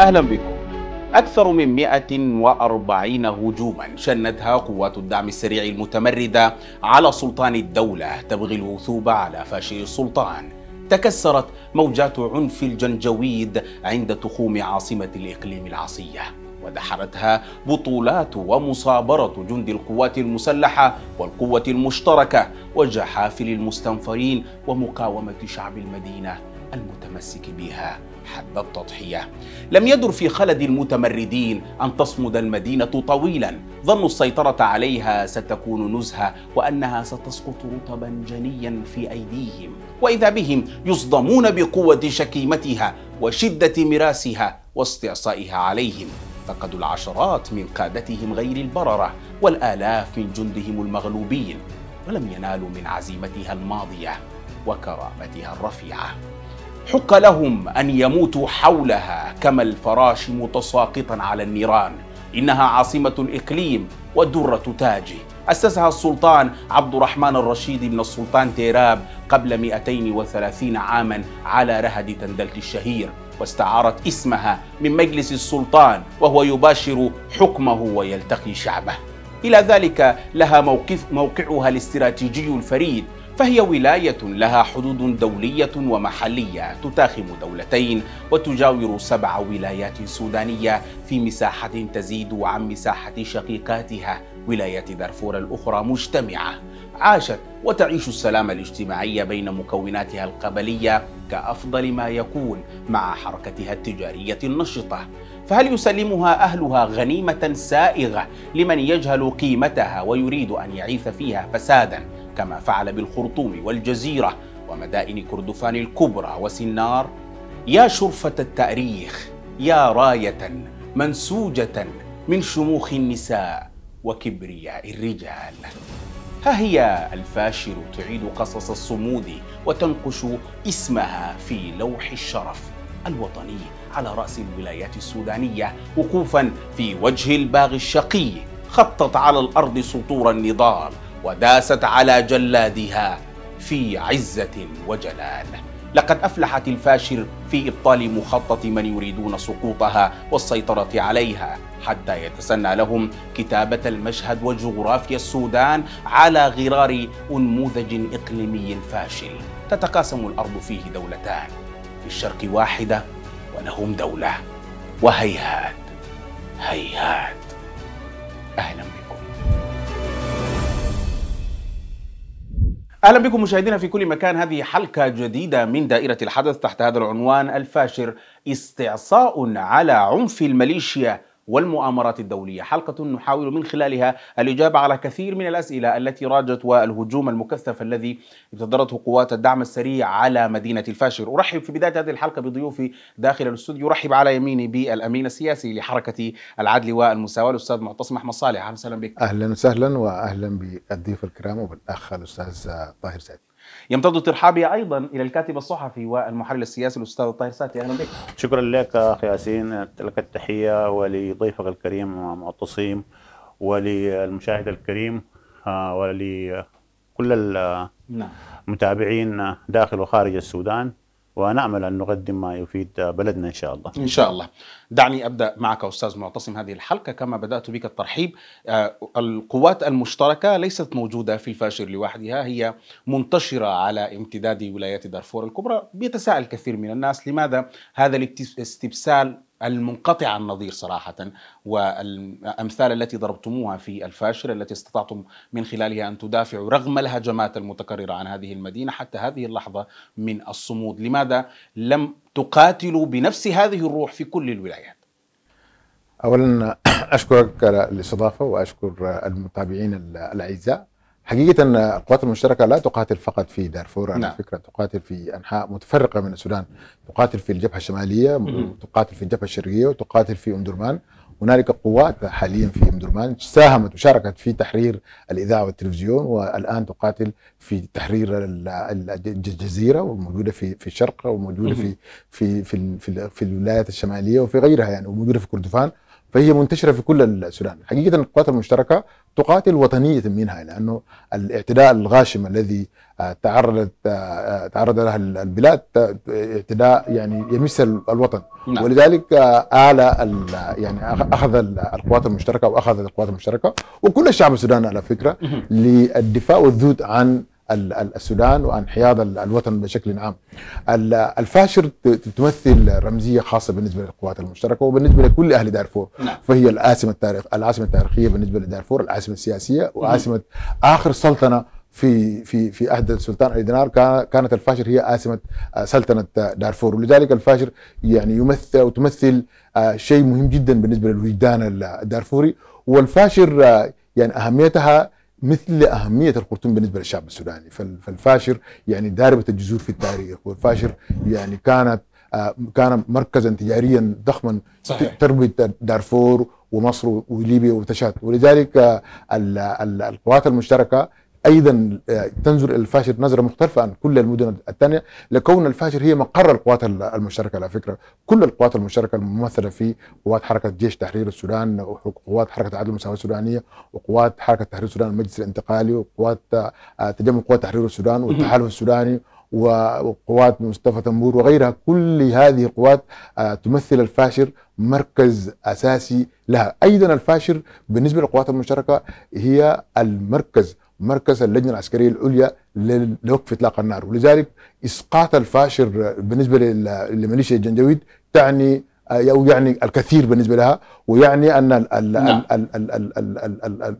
أهلا بكم أكثر من 140 هجوما شنتها قوات الدعم السريع المتمردة على سلطان الدولة تبغي الوثوب على فاشل السلطان تكسرت موجات عنف الجنجويد عند تخوم عاصمة الإقليم العصية ودحرتها بطولات ومصابرة جند القوات المسلحة والقوة المشتركة وجحافل المستنفرين ومقاومة شعب المدينة المتمسك بها حتى التضحية لم يدر في خلد المتمردين أن تصمد المدينة طويلا ظنوا السيطرة عليها ستكون نزهة وأنها ستسقط رطبا جنيا في أيديهم وإذا بهم يصدمون بقوة شكيمتها وشدة مراسها واستعصائها عليهم فقدوا العشرات من قادتهم غير البررة والآلاف من جندهم المغلوبين ولم ينالوا من عزيمتها الماضية وكرامتها الرفيعه حق لهم أن يموتوا حولها كما الفراش متساقطا على النيران إنها عاصمة الإقليم ودرة تاجه أسسها السلطان عبد الرحمن الرشيد بن السلطان تيراب قبل 230 عاما على رهد تندلت الشهير واستعارت اسمها من مجلس السلطان وهو يباشر حكمه ويلتقي شعبه إلى ذلك لها موقف موقعها الاستراتيجي الفريد فهي ولاية لها حدود دولية ومحلية تتاخم دولتين وتجاور سبع ولايات سودانية في مساحة تزيد عن مساحة شقيقاتها ولاية دارفور الأخرى مجتمعة عاشت وتعيش السلام الاجتماعي بين مكوناتها القبلية كأفضل ما يكون مع حركتها التجارية النشطة فهل يسلمها أهلها غنيمة سائغة لمن يجهل قيمتها ويريد أن يعيث فيها فسادا كما فعل بالخرطوم والجزيرة ومدائن كردفان الكبرى وسنار يا شرفة التأريخ يا راية منسوجة من شموخ النساء وكبرياء الرجال ها هي الفاشر تعيد قصص الصمود وتنقش اسمها في لوح الشرف الوطني على رأس الولايات السودانية وقوفا في وجه الباغي الشقي خطت على الأرض سطور النضال وداست على جلادها في عزة وجلال لقد أفلحت الفاشر في إبطال مخطط من يريدون سقوطها والسيطرة عليها حتى يتسنى لهم كتابة المشهد وجغرافيا السودان على غرار أنموذج إقليمي فاشل تتقاسم الأرض فيه دولتان في الشرق واحدة ولهم دولة وهيهات هيهات أهلا بكم اهلا بكم مشاهدينا في كل مكان هذه حلقه جديده من دائره الحدث تحت هذا العنوان الفاشر استعصاء على عنف الميليشيا والمؤامرات الدولية حلقة نحاول من خلالها الإجابة على كثير من الأسئلة التي راجت والهجوم المكثف الذي ابتدرته قوات الدعم السريع على مدينة الفاشر أرحب في بداية هذه الحلقة بضيوفي داخل الاستوديو أرحب على يميني بالأمين السياسي لحركة العدل والمساواة الأستاذ معتصم أحمد صالح أهلا وسهلا بك أهلا وسهلا وأهلا بالضيوف الكرام وبالأخ الأستاذ طاهر سعيد يمتد ترحابي ايضا الى الكاتب الصحفي والمحلل السياسي الاستاذ طاهر ساتي اهلا بك شكرا لك اخي ياسين لك التحيه ولضيفك الكريم معتصم وللمشاهد الكريم آه، ولكل نعم. المتابعين داخل وخارج السودان ونامل ان نقدم ما يفيد بلدنا ان شاء الله ان شاء الله دعني أبدأ معك أستاذ معتصم هذه الحلقة كما بدأت بك الترحيب آه، القوات المشتركة ليست موجودة في الفاشر لوحدها هي منتشرة على امتداد ولايات دارفور الكبرى بيتساءل كثير من الناس لماذا هذا الاستبسال المنقطع النظير صراحة والأمثال التي ضربتموها في الفاشر التي استطعتم من خلالها أن تدافعوا رغم الهجمات المتكررة عن هذه المدينة حتى هذه اللحظة من الصمود لماذا لم تقاتل بنفس هذه الروح في كل الولايات اولا اشكرك الاستضافه واشكر المتابعين الاعزاء حقيقة القوات المشتركة لا تقاتل فقط في دارفور على نعم. فكرة تقاتل في أنحاء متفرقة من السودان تقاتل في الجبهة الشمالية تقاتل في الجبهة الشرقية وتقاتل في أمدرمان هنالك قوات حاليا في مدرمان ساهمت وشاركت في تحرير الاذاعه والتلفزيون والان تقاتل في تحرير الجزيره وموجوده في في الشرق وموجوده في في في في, في الولايات الشماليه وفي غيرها يعني وموجوده في كردفان فهي منتشره في كل السودان حقيقه القوات المشتركه تقاتل وطنيه منها لانه الاعتداء الغاشم الذي آه، تعرضت آه، آه، تعرض له البلاد اعتداء يعني يمس الوطن نعم. ولذلك اعلى يعني اخذ القوات المشتركه واخذت القوات المشتركه وكل الشعب السوداني على فكره للدفاع والذود عن السودان وعن حياض الوطن بشكل عام الفاشر تمثل رمزيه خاصه بالنسبه للقوات المشتركه وبالنسبه لكل اهل دارفور نعم. فهي العاصمه التاريخ العاصمه التاريخيه بالنسبه لدارفور العاصمه السياسيه وعاصمه اخر سلطنه في في في عهد السلطان علي دينار كانت الفاشر هي عاصمه آه، سلطنه دارفور ولذلك الفاشر يعني يمثل وتمثل آه، شيء مهم جدا بالنسبه للوجدان الدارفوري والفاشر آه، يعني اهميتها مثل أهمية الخرطوم بالنسبة للشعب السوداني فالفاشر يعني داربة الجذور في التاريخ والفاشر يعني كانت آه، كان مركزا تجاريا ضخما صحيح. تربط دارفور ومصر وليبيا وتشات ولذلك آه، القوات المشتركة ايضا آه، تنظر الى الفاشر نظره مختلفه عن كل المدن الثانيه لكون الفاشر هي مقر القوات المشتركه على فكره كل القوات المشتركه الممثله في قوات حركه جيش تحرير السودان وقوات حركه عدل المساواه السودانيه وقوات حركه تحرير السودان المجلس الانتقالي وقوات آه، تجمع قوات تحرير السودان والتحالف السوداني وقوات مصطفى تنبور وغيرها كل هذه القوات آه، تمثل الفاشر مركز اساسي لها ايضا الفاشر بالنسبه للقوات المشتركه هي المركز مركز اللجنه العسكريه العليا لوقف اطلاق النار ولذلك اسقاط الفاشر بالنسبه لميليشيا الجنجويد تعني آه، او يعني الكثير بالنسبه لها ويعني ان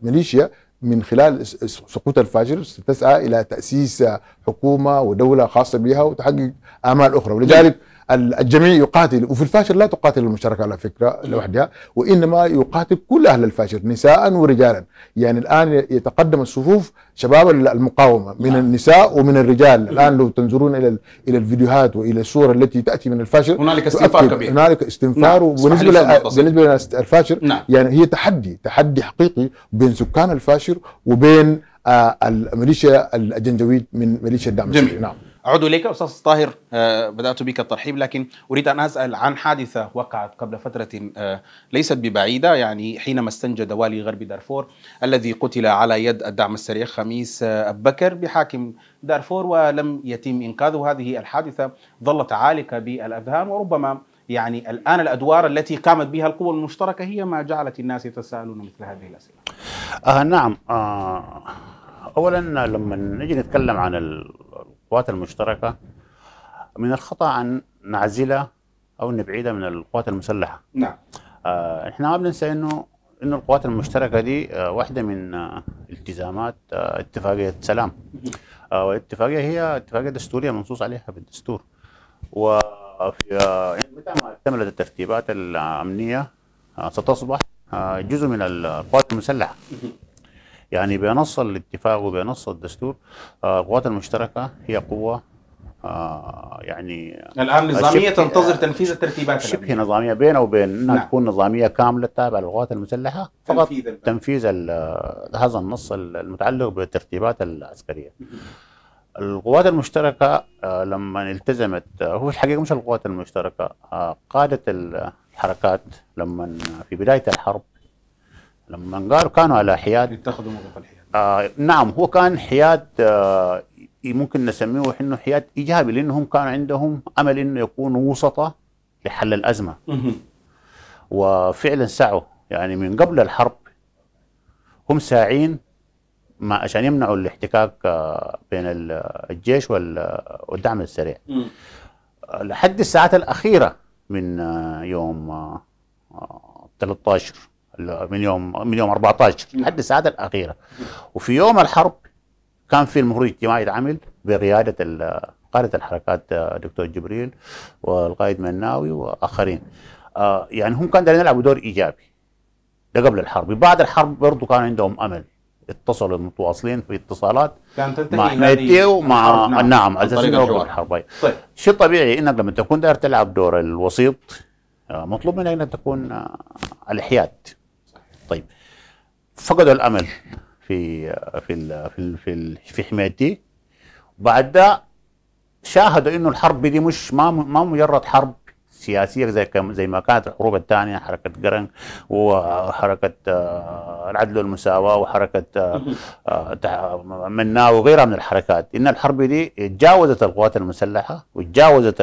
الميليشيا من خلال سقوط الفاجر ستسعى الى تاسيس حكومه ودوله خاصه بها وتحقق امال اخرى ولذلك الجميع يقاتل وفي الفاشر لا تقاتل المشاركة على فكره لوحدها وانما يقاتل كل اهل الفاشر نساء ورجالا يعني الان يتقدم الصفوف شباب المقاومه من نعم. النساء ومن الرجال الان لو تنظرون الى الى الفيديوهات والى الصور التي تاتي من الفاشر هنالك استنفار كبير هنالك استنفار نعم. وبالنسبه بالنسبه للفاشر نعم. يعني هي تحدي تحدي حقيقي بين سكان الفاشر وبين آه، الميليشيا الجنجويد من ميليشيا الدعم جميل. نعم أعود إليك أستاذ طاهر آه، بدأت بك الترحيب لكن أريد أن أسأل عن حادثة وقعت قبل فترة آه، ليست ببعيدة يعني حينما استنجد والي غرب دارفور الذي قتل على يد الدعم السريع خميس آه، بكر بحاكم دارفور ولم يتم إنقاذه هذه الحادثة ظلت عالقة بالأذهان وربما يعني الآن الأدوار التي قامت بها القوى المشتركة هي ما جعلت الناس يتساءلون مثل هذه الأسئلة آه نعم آه أولا لما نجي نتكلم عن ال القوات المشتركة من الخطأ أن نعزلها أو نبعدها من القوات المسلحة نعم آه، إحنا ما بننسى إنه إنه القوات المشتركة دي آه، واحدة من آه، التزامات اتفاقية سلام والاتفاقية هي اتفاقية دستورية منصوص عليها بالدستور وفي يعني متى ما اكتملت الترتيبات الأمنية ستصبح جزء من القوات المسلحة يعني بنص الاتفاق وبنص الدستور آه، القوات المشتركه هي قوه آه يعني الان نظاميه تنتظر آه، تنفيذ الترتيبات شبه نظاميه بينها وبين انها نعم. تكون نظاميه كامله تابعه للقوات المسلحه فقط تنفيذ, تنفيذ آه، هذا النص المتعلق بالترتيبات العسكريه القوات المشتركه آه لما التزمت آه هو الحقيقه مش القوات المشتركه قاده الحركات لما في بدايه الحرب لما قالوا كانوا على حياد اتخذوا موقف الحياد آه نعم هو كان حياد آه ممكن نسميه احنا حياد ايجابي لانهم كان عندهم امل انه يكونوا وسطه لحل الازمه وفعلا سعوا يعني من قبل الحرب هم ساعين ما عشان يمنعوا الاحتكاك آه، بين آه، الجيش آه، والدعم السريع لحد الساعات الاخيره من يوم 13 من يوم من يوم 14 لحد الساعات الاخيره وفي يوم الحرب كان في المفروض الاجتماعي العمل بقياده قاده الحركات دكتور جبريل والقائد مناوي واخرين آه، يعني هم كانوا يلعبوا دور ايجابي ده قبل الحرب بعد الحرب برضه كان عندهم امل اتصلوا متواصلين في اتصالات مع تنتهي مع نعم مع نعم, نعم الحرب طيب شيء طبيعي انك لما تكون داير تلعب دور الوسيط آه، مطلوب منك انك تكون آه، الحياد طيب فقدوا الامل في في في في, في حمايتي وبعد بعد ده شاهدوا انه الحرب دي مش ما ما مجرد حرب سياسيه زي زي ما كانت الحروب الثانيه حركه قرن وحركه آه، العدل والمساواه وحركه آه، آه، منا وغيرها من الحركات ان الحرب دي تجاوزت القوات المسلحه وتجاوزت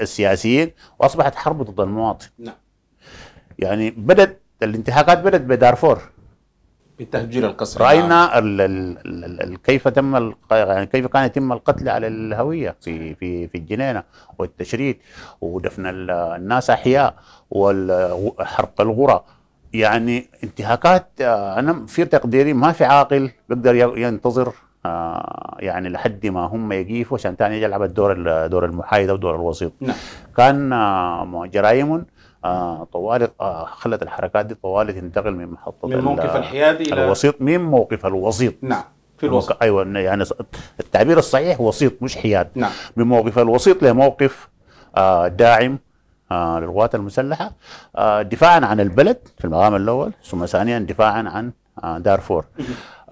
السياسيين واصبحت حرب ضد المواطن نعم يعني بدت الانتهاكات بدت بدارفور بتهجير القصر راينا نعم. كيف تم يعني كيف كان يتم القتل على الهويه في في في الجنينه والتشريد ودفن الناس احياء وحرق الغرى يعني انتهاكات آه، انا في تقديري ما في عاقل بيقدر ينتظر آه، يعني لحد ما هم يقيفوا عشان ثاني يلعب الدور دور المحايد ودور الوسيط نعم. كان آه، جرائم آه طوال آه خلت الحركات دي طوال تنتقل من محطه من موقف الحيادي الى الوسيط من موقف الوسيط نعم في الوسط ايوه يعني التعبير الصحيح وسيط مش حياد نعم من موقف الوسيط لموقف آه داعم آه للقوات المسلحه آه دفاعا عن البلد في المقام الاول ثم ثانيا دفاعا عن آه، دارفور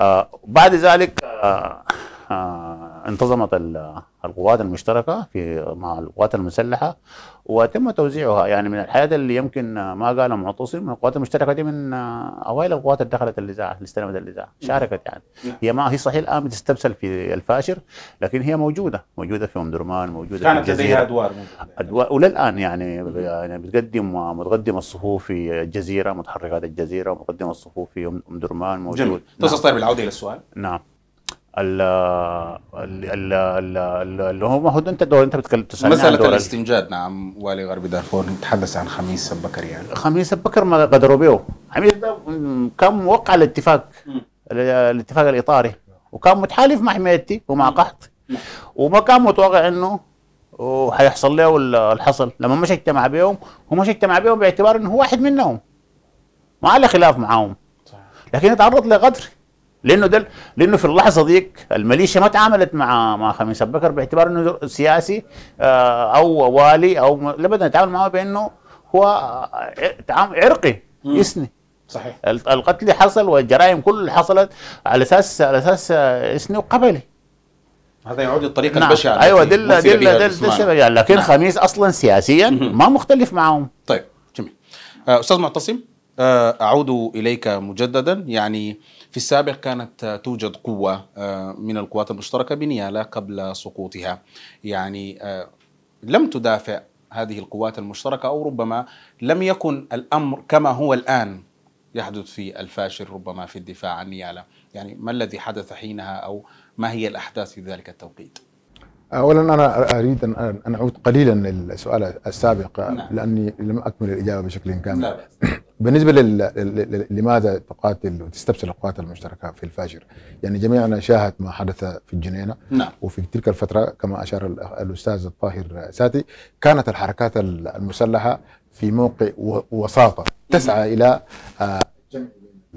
آه، بعد ذلك آه، آه، انتظمت القوات المشتركة في مع القوات المسلحة وتم توزيعها يعني من الحياة اللي يمكن ما قال معتصم من القوات المشتركة دي من آه، أوائل القوات اللي دخلت النزاع اللي استلمت النزاع شاركت يعني هي ما هي صحيح الآن بتستبسل في الفاشر لكن هي موجودة موجودة في أم درمان موجودة كانت في لديها أدوار أدوار وللآن يعني يعني بتقدم آه، متقدم الصفوف في الجزيرة متحركات الجزيرة ومقدم الصفوف في أم درمان موجود جميل نعم. طيب العودة إلى السؤال نعم اللي هم هو انت دول انت بتتكلم مساله دور الاستنجاد نعم والي غرب دارفور نتحدث عن خميس بكر يعني خميس بكر ما قدروا به خميس ده كان موقع الاتفاق الاتفاق الاطاري وكان متحالف مع حميدتي ومع قحط وما كان متوقع انه وحيحصل له الحصل لما مش اجتمع بيهم هو مش اجتمع بيهم باعتبار انه هو واحد منهم ما على خلاف معاهم لكن تعرض لغدر لانه ده لانه في اللحظه ديك الميليشيا ما تعاملت مع مع خميس بكر باعتبار انه سياسي آه، او والي او بدنا نتعامل معه بانه هو آه، عرقي اسني صحيح القتل حصل والجرائم كل اللي حصلت على اساس على اساس آه، اسني وقبلي هذا يعود للطريقه نعم. البشعه ايوه دل دل دل يعني لكن نعم. خميس اصلا سياسيا ما مختلف معهم طيب جميل استاذ معتصم اعود اليك مجددا يعني في السابق كانت توجد قوة آه، من القوات المشتركة بنيالة قبل سقوطها يعني آه، لم تدافع هذه القوات المشتركة أو ربما لم يكن الأمر كما هو الآن يحدث في الفاشر ربما في الدفاع عن نيالة يعني ما الذي حدث حينها أو ما هي الأحداث في ذلك التوقيت اولا انا اريد ان اعود قليلا للسؤال السابق نعم. لاني لم اكمل الاجابه بشكل كامل لا. بالنسبه لل... لماذا تقاتل وتستبسل القوات المشتركه في الفاجر؟ يعني جميعنا شاهد ما حدث في الجنينه نعم. وفي تلك الفتره كما اشار الاستاذ الطاهر ساتي كانت الحركات المسلحه في موقع وساطه تسعى الى جمع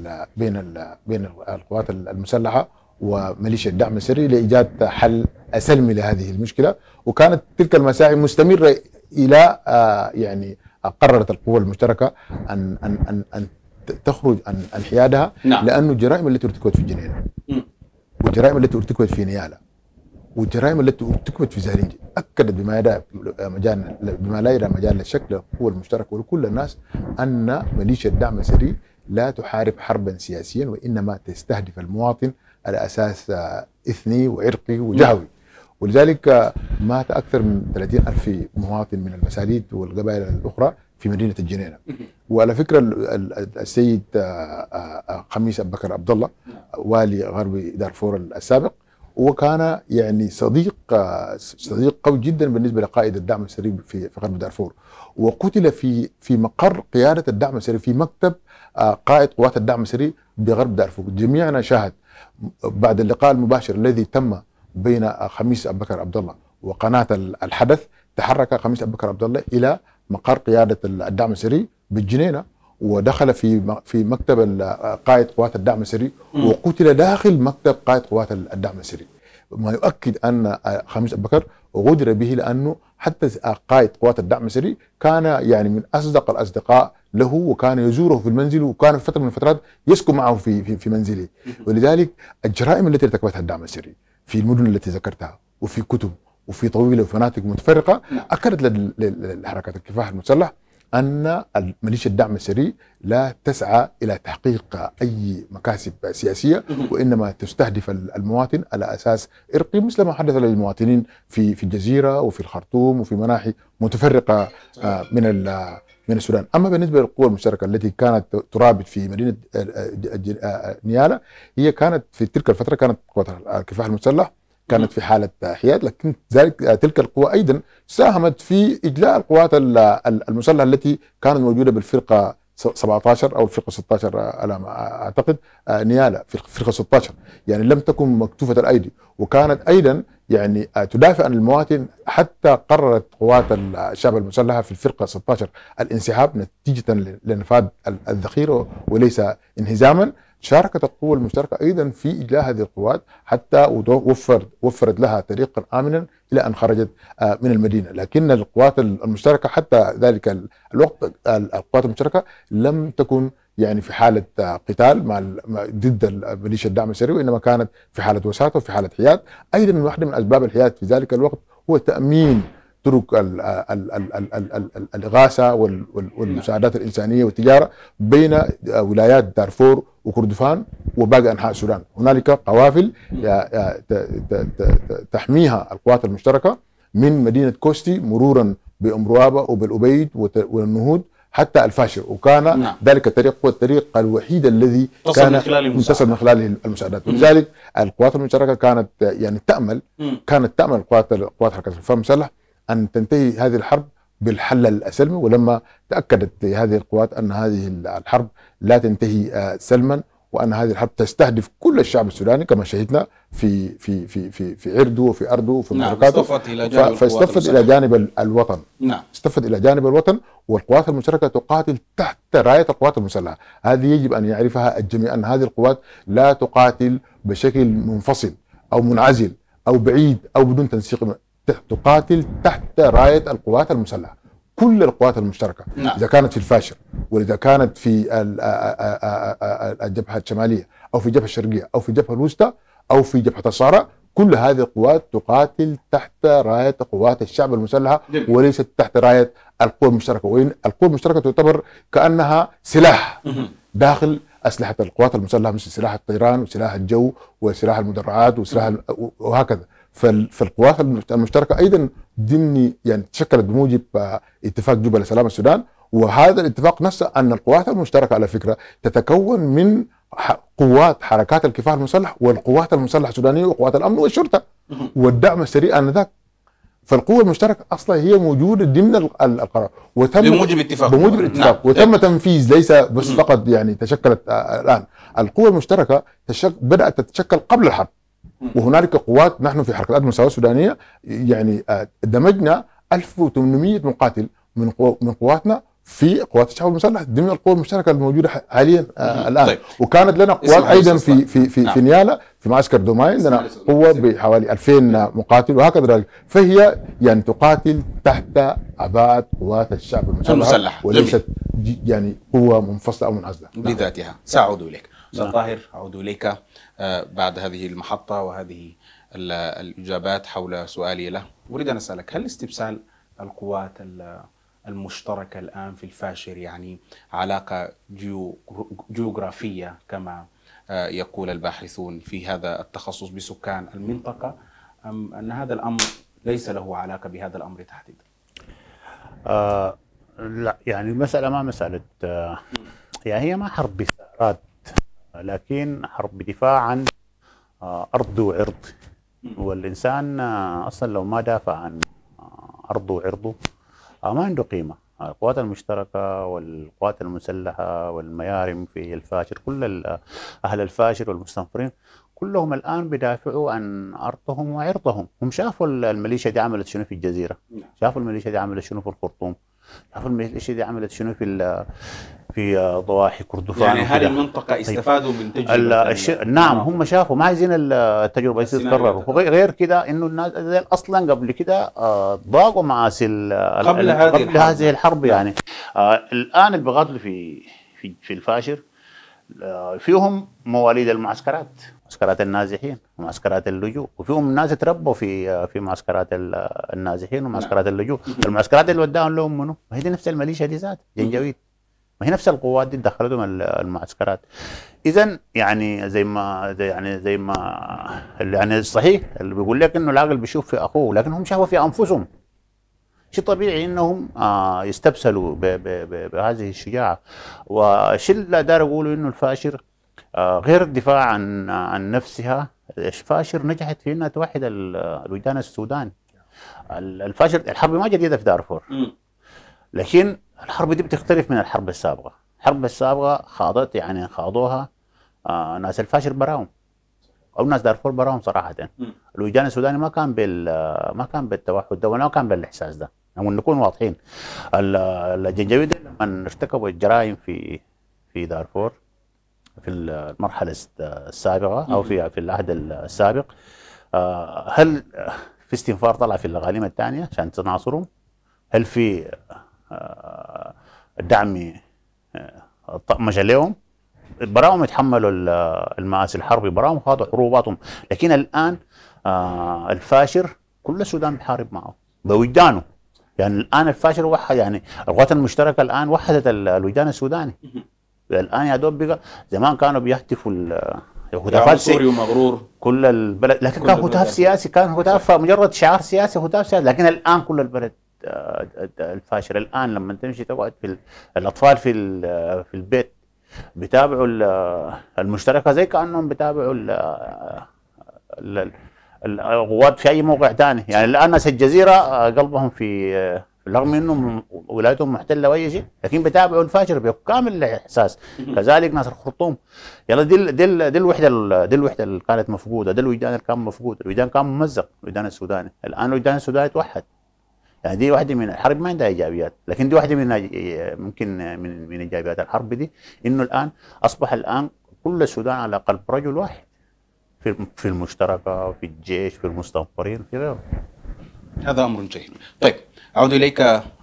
آه، بين بين القوات المسلحه وميليشيا الدعم السري لايجاد حل سلمي لهذه المشكله وكانت تلك المساعي مستمره الى آه، يعني قررت القوى المشتركه ان ان ان, أن تخرج عن انحيادها حيادها نعم. لانه الجرائم التي ارتكبت في جنينه والجرائم التي ارتكبت في نيالا والجرائم التي ارتكبت في زارينجي اكدت بما لا مجال بما لا يدا مجال للشك للقوى المشتركه ولكل الناس ان ميليشيا الدعم السري لا تحارب حربا سياسيا وانما تستهدف المواطن على اساس اثني وعرقي وجهوي ولذلك مات أكثر من 30 ألف مواطن من المساليد والقبائل الأخرى في مدينة الجنينة وعلى فكرة السيد خميس آه، آه، أبو بكر عبد الله والي غربي دارفور السابق وكان يعني صديق آه، صديق قوي جدا بالنسبه لقائد الدعم السري في في غرب دارفور وقتل في في مقر قياده الدعم السري في مكتب قائد قوات الدعم السري بغرب دارفور جميعنا شاهد بعد اللقاء المباشر الذي تم بين خميس ابو بكر عبد الله وقناه الحدث تحرك خميس ابو بكر عبد الله الى مقر قياده الدعم السري بالجنينه ودخل في في مكتب قائد قوات الدعم السري وقتل داخل مكتب قائد قوات الدعم السري ما يؤكد ان خميس ابو بكر غدر به لانه حتى قائد قوات الدعم السري كان يعني من اصدق الاصدقاء له وكان يزوره في المنزل وكان في فتره من الفترات يسكن معه في في, في منزله ولذلك الجرائم التي ارتكبتها الدعم السري في المدن التي ذكرتها وفي كتب وفي طويله وفنادق متفرقه نعم. اكدت لحركة الكفاح المسلح ان ميليشيا الدعم السري لا تسعى الى تحقيق اي مكاسب سياسيه وانما تستهدف المواطن على اساس ارقي مثل ما حدث للمواطنين في في الجزيره وفي الخرطوم وفي مناحي متفرقه آه، من من السودان اما بالنسبه للقوى المشتركه التي كانت ترابط في مدينه آه، آه، آه، نيالا هي كانت في تلك الفتره كانت قوات الكفاح المسلح كانت في حاله حياد لكن ذلك تلك القوى ايضا ساهمت في اجلاء القوات المسلحه التي كانت موجوده بالفرقه 17 او الفرقه 16 على ما اعتقد نيالا فرقه 16 يعني لم تكن مكتوفه الايدي وكانت ايضا يعني آه، تدافع عن المواطن حتى قررت قوات الشعب المسلحه في الفرقه 16 الانسحاب نتيجه لانفاذ الذخيره وليس انهزاما شاركت القوى المشتركة أيضا في إجلاء هذه القوات حتى وفرت وفرت لها طريقا آمنا إلى أن خرجت آه، من المدينة لكن القوات المشتركة حتى ذلك الوقت القوات المشتركة لم تكن يعني في حالة آه، قتال مع ضد ميليشيا الدعم السري وإنما كانت في حالة وساطة وفي حالة حياد أيضا واحدة من أسباب الحياد في ذلك الوقت هو تأمين طرق الاغاثه والمساعدات الانسانيه والتجاره بين آه، ولايات دارفور وكردفان وباقي انحاء السودان، هنالك قوافل تحميها القوات المشتركه من مدينه كوستي مرورا بامروابه وبالابيد والنهود حتى الفاشر وكان نعم. ذلك الطريق هو الطريق الوحيد الذي كان منتصر من خلاله المساعدات ولذلك القوات المشتركه كانت يعني تامل مم. كانت تامل قوات قوات حركه الفم المسلح أن تنتهي هذه الحرب بالحل السلمي ولما تأكدت هذه القوات أن هذه الحرب لا تنتهي آه، سلما وأن هذه الحرب تستهدف كل الشعب السوداني كما شهدنا في في في في في عرده وفي أرضه وفي مملكته نعم استفت إلى جانب فاستفت إلى جانب الوطن نعم استفت إلى جانب الوطن والقوات المشتركة تقاتل تحت راية القوات المسلحة هذه يجب أن يعرفها الجميع أن هذه القوات لا تقاتل بشكل منفصل أو منعزل أو بعيد أو بدون تنسيق تقاتل تحت رايه القوات المسلحه كل القوات المشتركه نعم. اذا كانت في الفاشر واذا كانت في الجبهه الشماليه او في الجبهه الشرقيه او في الجبهه الوسطى او في جبهه الصارة كل هذه القوات تقاتل تحت رايه قوات الشعب المسلحه وليست تحت رايه القوة المشتركه وان القوة المشتركه تعتبر كانها سلاح داخل اسلحه القوات المسلحه مثل سلاح الطيران وسلاح الجو وسلاح المدرعات وسلاح وهكذا فالقوات المشتركه ايضا ضمن يعني تشكلت بموجب آه، اتفاق جوبا لسلام السودان وهذا الاتفاق نفسه ان القوات المشتركه على فكره تتكون من قوات حركات الكفاح المسلح والقوات المسلحه السودانيه وقوات الامن والشرطه والدعم السريع انذاك فالقوة المشتركة أصلا هي موجودة ضمن القرار وتم بموجب اتفاق بموجب اتفاق نعم. وتم تنفيذ ليس بس فقط يعني تشكلت آه، الآن القوة المشتركة تشك بدأت تتشكل قبل الحرب وهنالك قوات نحن في حركه العدل المساواه السودانيه يعني آه، دمجنا 1800 مقاتل من من قواتنا في قوات الشعب المسلح ضمن القوى المشتركه الموجوده حاليا آه الان طيب. وكانت لنا قوات ايضا في في في, نعم. في نيالا في معسكر دوماين لنا قوه بحوالي 2000 نعم. مقاتل وهكذا ذلك فهي يعني تقاتل تحت اباءه قوات الشعب المسلح, المسلح. وليست يعني قوه منفصله او منعزله نعم. بذاتها ساعود اليك استاذ نعم. طاهر اعود اليك بعد هذه المحطة وهذه الإجابات حول سؤالي له أريد أن أسألك هل استبسال القوات المشتركة الآن في الفاشر يعني علاقة جيو جيوغرافية كما آه، يقول الباحثون في هذا التخصص بسكان المنطقة أم أن هذا الأمر ليس له علاقة بهذا الأمر تحديدا آه لا يعني المسألة ما مسألة آه يعني هي ما حرب بثارات لكن حرب دفاع عن آه، أرض وعرض والإنسان آه، أصلا لو ما دافع عن آه، أرضه وعرضه ما عنده قيمة القوات المشتركة والقوات المسلحة والميارم في الفاشر كل أهل الفاشر والمستنفرين كلهم الآن بيدافعوا عن أرضهم وعرضهم هم شافوا الميليشيا دي عملت شنو في الجزيرة نعم. شافوا الميليشيا دي عملت شنو في الخرطوم يعرفوا الشيء دي عملت شنو في في ضواحي كردفان يعني هذه المنطقة طيب. استفادوا من تجربة الش... نعم هم شافوا ما عايزين التجربة تتكرر غير كده انه الناس اصلا قبل كده آه، ضاقوا مع سل... قبل, هذه قبل الحرب. هذه الحرب يعني نعم. آه الان اللي بيقاتلوا في في الفاشر آه، فيهم مواليد المعسكرات معسكرات النازحين معسكرات اللجوء وفيهم ناس تربوا في في معسكرات النازحين ومعسكرات نعم. اللجوء المعسكرات اللي وداهم لهم منو ما هي دي نفس الميليشيا دي ذات جنجويت ما هي نفس القوات دي دخلتهم المعسكرات اذا يعني زي ما زي يعني زي ما يعني صحيح اللي بيقول لك انه العقل بيشوف في اخوه لكن هم شافوا في انفسهم شيء طبيعي انهم آه، يستبسلوا بهذه الشجاعه والشيء اللي دار اقوله انه الفاشر آه، غير الدفاع عن عن نفسها فاشر نجحت في انها توحد الوجدان السوداني الفاشر الحرب ما جديده في دارفور لكن الحرب دي بتختلف من الحرب السابقه الحرب السابقه خاضت يعني خاضوها آه، ناس الفاشر براهم او ناس دارفور براهم صراحه الوجدان السوداني ما كان بال ما كان بالتوحد ده ولا كان بالاحساس ده نعم، نكون واضحين الجنجويد لما ارتكبوا الجرائم في في دارفور في المرحله السابقه او في في العهد السابق آه، هل في استنفار طلع في الغاليمة الثانيه عشان تناصرهم؟ هل في آه، دعم آه، طمش عليهم؟ براهم يتحملوا المآسي الحربي براهم خاضوا حروباتهم لكن الآن الفاشر كل السودان بحارب معه بوجدانه يعني الآن الفاشر وحد يعني القوات المشتركة الآن وحدت الوجدان السوداني الان يا دوب بقى زمان كانوا بيهتفوا هتافات سوري ومغرور كل البلد لكن كان هتاف سياسي كان هتاف مجرد شعار سياسي هتاف سياسي لكن الان كل البلد آه، الفاشل الان لما تمشي تقعد في الاطفال في في البيت بيتابعوا المشتركه زي كانهم بيتابعوا القوات في اي موقع ثاني يعني الان ناس الجزيره آه، قلبهم في آه، رغم انه ولايتهم محتله واي شيء لكن بتابعوا الفاشر بكامل الاحساس كذلك ناصر الخرطوم يلا دي الـ دي الـ دي الوحده دي الوحده اللي كانت مفقوده ده الوجدان اللي كان مفقود الوجدان كان ممزق الوجدان السوداني الان الوجدان السوداني توحد يعني دي واحده من الحرب ما عندها ايجابيات لكن دي واحده من ممكن من من ايجابيات الحرب دي انه الان اصبح الان كل السودان على قلب رجل واحد في في المشتركه في الجيش في المستنفرين في غيره هذا امر جيد طيب أعود إليك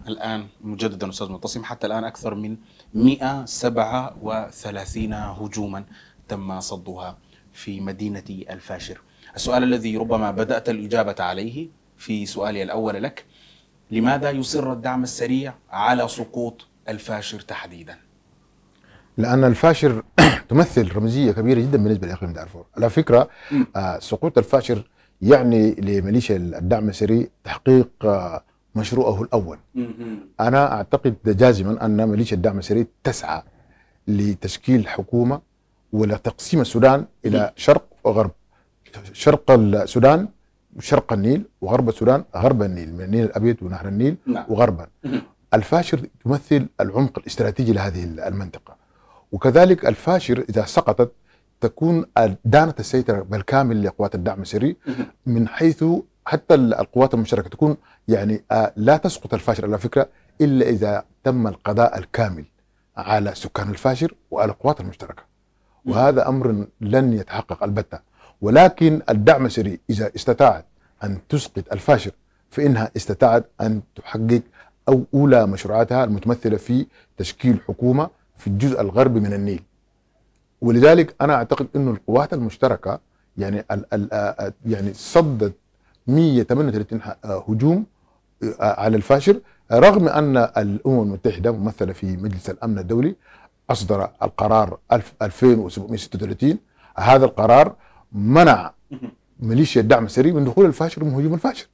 الآن مجددا أستاذ معتصم حتى الآن أكثر من 137 هجوما تم صدها في مدينة الفاشر السؤال الذي ربما بدأت الإجابة عليه في سؤالي الأول لك لماذا يصر الدعم السريع على سقوط الفاشر تحديدا؟ لأن الفاشر تمثل رمزية كبيرة جدا بالنسبة لإقليم دارفور على فكرة آه، سقوط الفاشر يعني لميليشيا الدعم السريع تحقيق آه مشروعه الأول أنا أعتقد جازما أن ميليشيا الدعم السري تسعى لتشكيل حكومة ولا تقسيم السودان إلى شرق وغرب شرق السودان شرق النيل وغرب السودان غرب النيل من النيل الأبيض ونهر النيل نعم. وغربا الفاشر تمثل العمق الاستراتيجي لهذه المنطقة وكذلك الفاشر إذا سقطت تكون دانت السيطرة بالكامل لقوات الدعم السري من حيث حتى القوات المشتركة تكون يعني آه, لا تسقط الفاشر على فكره الا اذا تم القضاء الكامل على سكان الفاشر وعلى القوات المشتركه وهذا امر لن يتحقق البته ولكن الدعم السري اذا استطاعت ان تسقط الفاشر فانها استطاعت ان تحقق او اولى مشروعاتها المتمثله في تشكيل حكومه في الجزء الغربي من النيل ولذلك انا اعتقد انه القوات المشتركه يعني ال ال آه آه يعني صدت 138 هجوم على الفاشر رغم أن الأمم المتحدة ممثلة في مجلس الأمن الدولي أصدر القرار 2736 هذا القرار منع ميليشيا الدعم السري من دخول الفاشر وهجوم الفاشر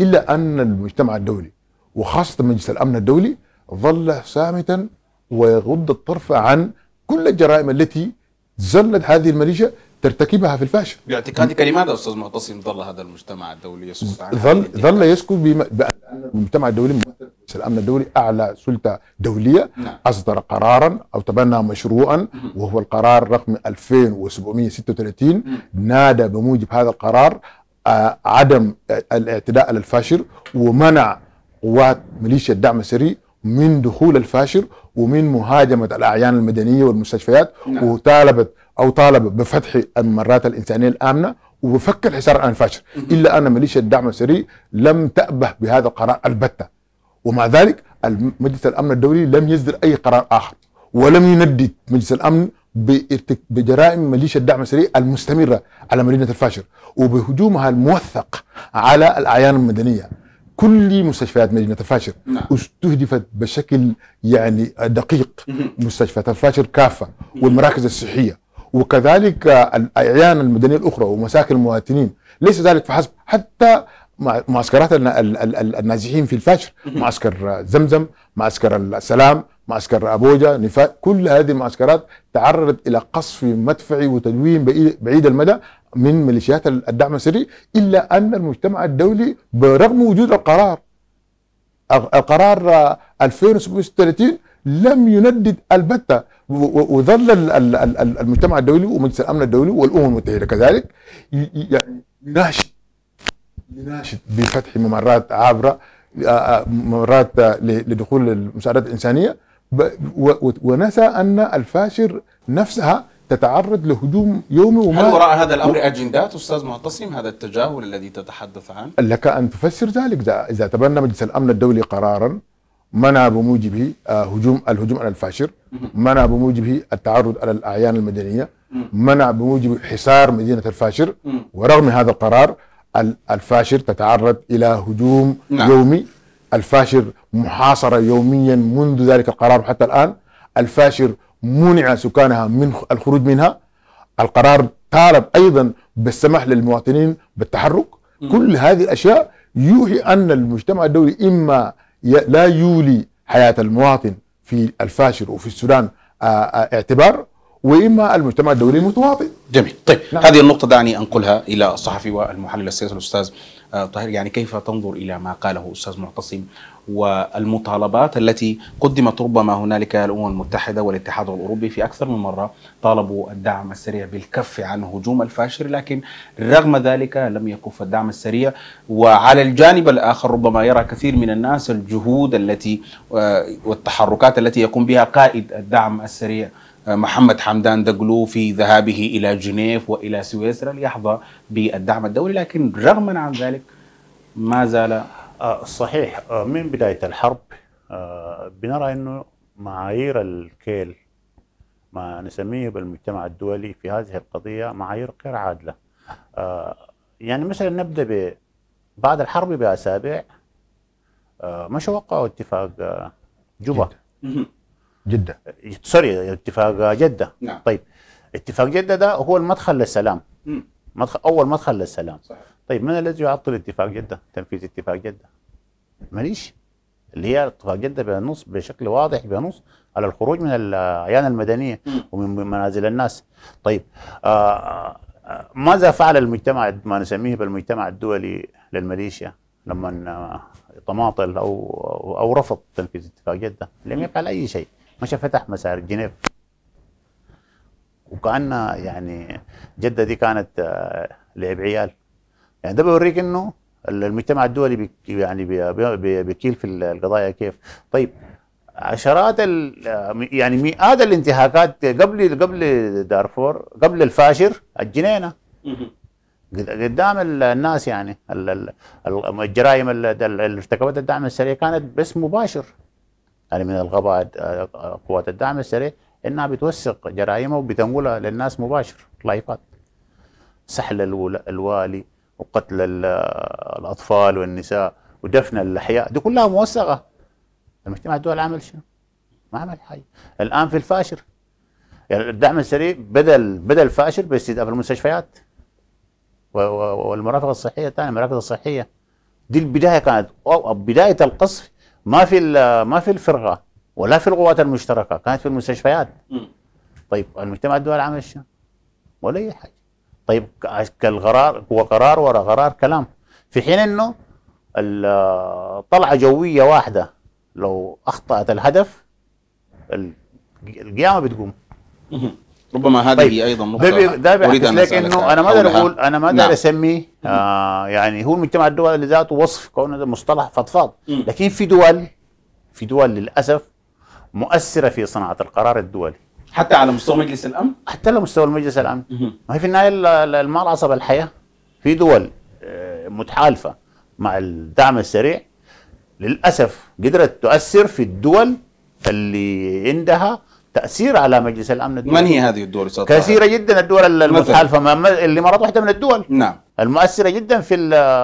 إلا أن المجتمع الدولي وخاصة مجلس الأمن الدولي ظل سامتا ويغض الطرف عن كل الجرائم التي زلت هذه الميليشيا ترتكبها في الفاشل باعتقادك لماذا استاذ معتصم ظل هذا المجتمع الدولي يسكت ظل ظل يسكت بان المجتمع الدولي ممثل مجلس الامن الدولي اعلى سلطه دوليه نعم. اصدر قرارا او تبنى مشروعا وهو القرار رقم 2736 نادى بموجب هذا القرار آه، عدم الاعتداء على الفاشر ومنع قوات ميليشيا الدعم السري من دخول الفاشر ومن مهاجمه الاعيان المدنيه والمستشفيات نعم. وطالبت او طالب بفتح الممرات الانسانيه الامنه وبفك الحصار عن الفاشر الا ان ميليشيا الدعم السري لم تأبه بهذا القرار البته ومع ذلك مجلس الامن الدولي لم يصدر اي قرار اخر ولم يندد مجلس الامن بجرائم ميليشيا الدعم السري المستمره على مدينه الفاشر وبهجومها الموثق على الاعيان المدنيه كل مستشفيات مدينة الفاشر نعم. استهدفت بشكل يعني دقيق مستشفيات الفاشر كافة والمراكز الصحية وكذلك الاعيان المدنيه الاخرى ومساكن المواطنين ليس ذلك فحسب حتى معسكرات النازحين في الفجر معسكر زمزم معسكر السلام معسكر ابوجا نفاق كل هذه المعسكرات تعرضت إلى قصف مدفعي وتدوين بعيد المدى من ميليشيات الدعم السري إلا أن المجتمع الدولي برغم وجود القرار القرار 2036 آه، لم يندد البتة وظل المجتمع الدولي ومجلس الامن الدولي والامم المتحده كذلك يعني يناشد يناشد بفتح ممرات عابره آه، آه، ممرات آه، لدخول المساعدات الانسانيه ونسى ان الفاشر نفسها تتعرض لهجوم يومي وما هل وراء هذا الامر اجندات استاذ معتصم هذا التجاهل الذي تتحدث عنه؟ لك ان تفسر ذلك اذا تبنى مجلس الامن الدولي قرارا منع بموجبه هجوم الهجوم على الفاشر منع بموجبه التعرض على الاعيان المدنيه منع بموجبه حصار مدينه الفاشر ورغم هذا القرار الفاشر تتعرض الى هجوم نعم. يومي الفاشر محاصره يوميا منذ ذلك القرار حتى الان الفاشر منع سكانها من الخروج منها القرار طالب ايضا بالسماح للمواطنين بالتحرك كل هذه الاشياء يوحي ان المجتمع الدولي اما لا يولي حياه المواطن في الفاشر وفي السودان آه، آه، اعتبار واما المجتمع الدولي المتواطئ. جميل، طيب نعم. هذه النقطة دعني انقلها الى الصحفي والمحلل السياسي الاستاذ آه، طاهر يعني كيف تنظر الى ما قاله استاذ معتصم والمطالبات التي قدمت ربما هنالك الامم المتحده والاتحاد الاوروبي في اكثر من مره طالبوا الدعم السريع بالكف عن هجوم الفاشر لكن رغم ذلك لم يكف الدعم السريع وعلى الجانب الاخر ربما يرى كثير من الناس الجهود التي آه، والتحركات التي يقوم بها قائد الدعم السريع آه، محمد حمدان دقلو في ذهابه الى جنيف والى سويسرا ليحظى بالدعم الدولي لكن رغما عن ذلك ما زال آه، صحيح آه، من بداية الحرب آه، بنرى أنه معايير الكيل ما نسميه بالمجتمع الدولي في هذه القضية معايير غير عادلة يعني مثلا نبدأ ب بعد الحرب بأسابيع مش وقعوا اتفاق جوبا جدة سوري اتفاق جدة نعم. طيب اتفاق جدة ده هو المدخل للسلام مدخل أول مدخل للسلام صحيح. طيب من الذي يعطل اتفاق جده تنفيذ اتفاق جده ماليش اللي هي اتفاق جده بنص بشكل واضح بنص على الخروج من الاعيان المدنيه ومن منازل الناس طيب آآ آه، آه، ماذا فعل المجتمع ما نسميه بالمجتمع الدولي للميليشيا لما تماطل او او رفض تنفيذ اتفاق جده لم يفعل اي شيء مش فتح مسار جنيف وكان يعني جده دي كانت آه، لعب عيال يعني ده بيوريك انه المجتمع الدولي بي يعني بيكيل في القضايا كيف طيب عشرات يعني مئات الانتهاكات قبل قبل دارفور قبل الفاشر الجنينه قدام الناس يعني الجرائم اللي ارتكبتها الدعم السريع كانت بس مباشر يعني من الغباء آه، قوات الدعم السريع انها بتوثق جرائمها وبتنقلها للناس مباشر لايفات سحل الولي وقتل الأطفال والنساء ودفن الأحياء دي كلها موثقة المجتمع الدولي عمل شنو؟ ما عمل حاجة الآن في الفاشر يعني الدعم السريع بدل بدل الفاشر باستهداف المستشفيات والمرافق الصحية الثانية المرافق الصحية دي البداية كانت أو بداية القصف ما في ما في الفرقة ولا في القوات المشتركة كانت في المستشفيات طيب المجتمع الدولي عمل شنو؟ ولا أي حاجة طيب كالقرار هو قرار ورا قرار كلام في حين انه الطلعه جويه واحده لو اخطات الهدف القيامه بتقوم ربما هذه طيب. ايضا نقطه ده, ان بيحكي لك انه انا ما اقدر اقول انا ما اقدر نعم. اسميه آه يعني هو المجتمع الدولي ذاته وصف كونه ده مصطلح فضفاض لكن في دول في دول للاسف مؤثره في صناعه القرار الدولي حتى على مستوى مجلس الامن؟ حتى على مستوى مجلس الامن ما هي في النهايه المال عصب الحياه. في دول آه، متحالفه مع الدعم السريع للاسف قدرت تؤثر في الدول اللي عندها تاثير على مجلس الامن الدولي من هي هذه الدول استاذ كثيره جدا الدول المتحالفه الامارات مرات واحده من الدول نعم المؤثره جدا في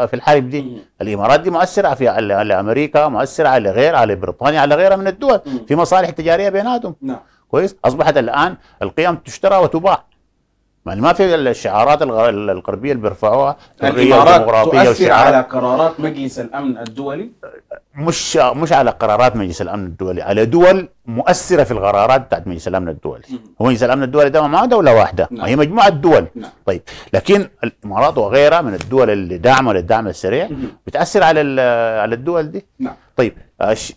في الحرب دي الامارات دي مؤثره في على امريكا مؤثره على غيرها على بريطانيا على غيرها من الدول مم. في مصالح تجاريه بيناتهم نعم كويس اصبحت الان القيم تشترى وتباع يعني ما في الشعارات الغربيه اللي بيرفعوها الامارات تؤثر على قرارات مجلس الامن الدولي مش مش على قرارات مجلس الامن الدولي على دول مؤثره في القرارات بتاعت مجلس الامن الدولي هو مجلس الامن الدولي ده ما دوله واحده نعم. هي مجموعه دول نعم. طيب لكن الامارات وغيرها من الدول اللي داعمه للدعم السريع بتاثر على على الدول دي نعم. طيب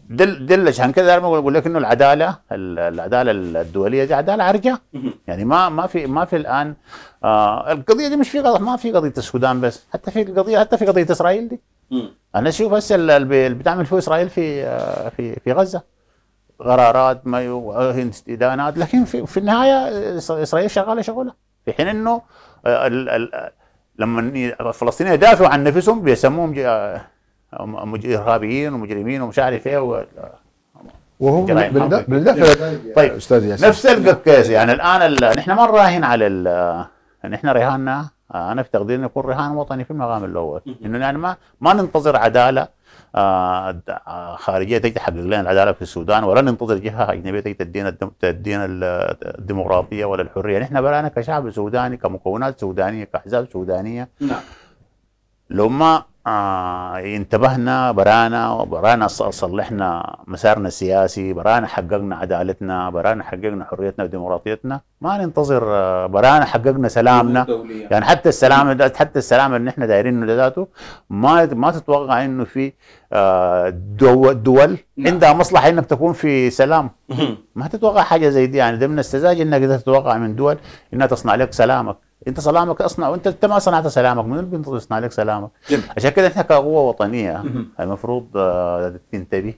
دل دل عشان كذا انا بقول لك انه العداله العداله الدوليه دي عداله عرجه يعني ما ما في ما في الان آه القضيه دي مش في ما في قضيه السودان بس حتى في القضيه حتى في قضيه اسرائيل دي انا اشوف هسه اللي بتعمل فيه اسرائيل في آه، في في غزه قرارات ما استدانات لكن في, في النهايه اسرائيل شغاله شغله في حين انه آه، لما الفلسطينيين يدافعوا عن نفسهم بيسموهم آه، ارهابيين ومجرمين ومش عارف ايه وهم بالدفع طيب. طيب استاذ ياسين نفس القصه يعني الان نحن ما نراهن على نحن رهاننا انا في تقديري يكون رهان وطني في المقام الاول انه يعني ما ما ننتظر عداله آه، آه، خارجيه تجي تحقق لنا العداله في السودان ولا ننتظر جهه اجنبيه تجي تدينا تدينا الديمقراطيه ولا الحريه نحن بلانا كشعب سوداني كمكونات سودانيه كاحزاب سودانيه نعم لو ما آه، انتبهنا برانا برانا صلحنا مسارنا السياسي برانا حققنا عدالتنا برانا حققنا حريتنا وديمقراطيتنا ما ننتظر آه، برانا حققنا سلامنا يعني حتى السلام حتى السلام اللي احنا دايرينه لذاته ما ما تتوقع انه في آه، دول, دول نعم. عندها مصلحه انك تكون في سلام ما تتوقع حاجه زي دي يعني ضمن السذاجه انك تتوقع من دول انها تصنع لك سلامك انت سلامك اصنع وانت انت ما صنعت سلامك من اللي يصنع لك سلامك جميل. عشان كده احنا كقوه وطنيه المفروض آه، تنتبه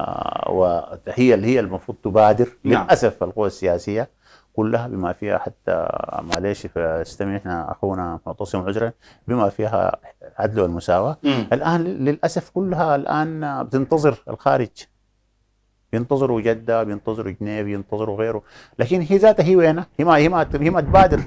آه، وهي اللي هي المفروض تبادر نعم. للاسف القوى السياسيه كلها بما فيها حتى معليش استمع احنا اخونا معتصم عجرا بما فيها العدل والمساواه الان للاسف كلها الان بتنتظر الخارج بينتظروا جده بينتظروا جنيف بينتظروا غيره لكن هي ذاتها هي وينها؟ هي ما هي ما هي ما تبادر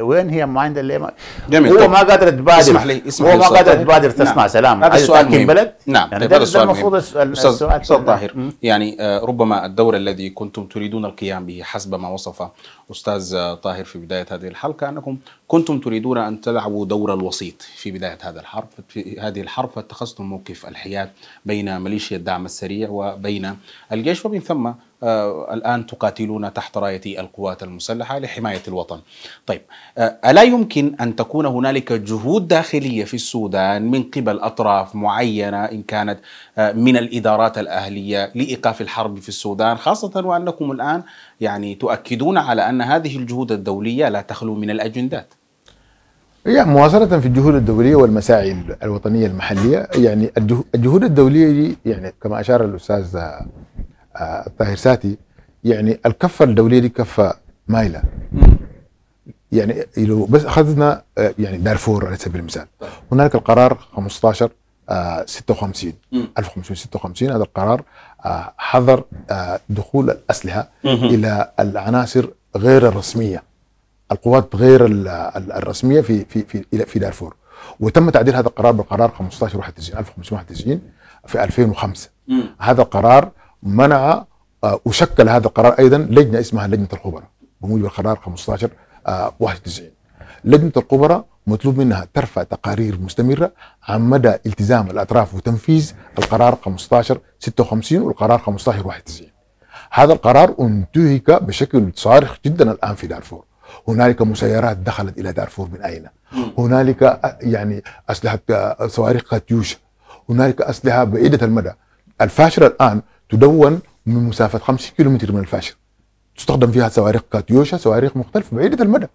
وين هي المعاندة اللي ما... جميل هو طيب. ما قادر تبادر اسمح لي اسمح هو ما قادر تبادر نعم. تسمع نعم. سلام هذا السؤال مهم بلد نعم يعني طيب هذا السؤال المفروض السؤال استاذ طاهر يعني آه، ربما الدور الذي كنتم تريدون القيام به حسب ما وصف استاذ طاهر في بدايه هذه الحلقه انكم كنتم تريدون ان تلعبوا دور الوسيط في بدايه هذا الحرب في هذه الحرب فاتخذتم موقف الحياد بين ميليشيا الدعم السريع وبين الجيش ومن ثم آه، الآن تقاتلون تحت راية القوات المسلحة لحماية الوطن طيب آه، ألا يمكن أن تكون هنالك جهود داخلية في السودان من قبل أطراف معينة إن كانت آه، من الإدارات الأهلية لإيقاف الحرب في السودان خاصة وأنكم الآن يعني تؤكدون على أن هذه الجهود الدولية لا تخلو من الأجندات يعني مواصلة في الجهود الدولية والمساعي الوطنية المحلية يعني الجهود الدولية يعني كما أشار الأستاذ طاهر ساتي يعني الكفه الدوليه دي كفه مايله يعني لو بس اخذنا آه، يعني دارفور على سبيل المثال هناك القرار 15 56 1556 هذا القرار آه، حظر آه، دخول الاسلحه الى العناصر غير الرسميه القوات غير الرسميه في في في في دارفور وتم تعديل هذا القرار بالقرار 91 1591 في 2005 هذا القرار منع آه، وشكل هذا القرار ايضا لجنه اسمها لجنه الخبراء بموجب القرار 15 91 لجنه الخبراء مطلوب منها ترفع تقارير مستمره عن مدى التزام الاطراف وتنفيذ القرار 15 56 والقرار 15 91 هذا القرار انتهك بشكل صارخ جدا الان في دارفور هنالك مسيرات دخلت الى دارفور من اين هنالك آه، يعني اسلحه آه، صواريخ كاتيوشا هنالك اسلحه بعيده المدى الفاشله الان تدون من مسافه 5 كيلومتر من الفاشر تستخدم فيها صواريخ كاتيوشا صواريخ مختلفه بعيده المدى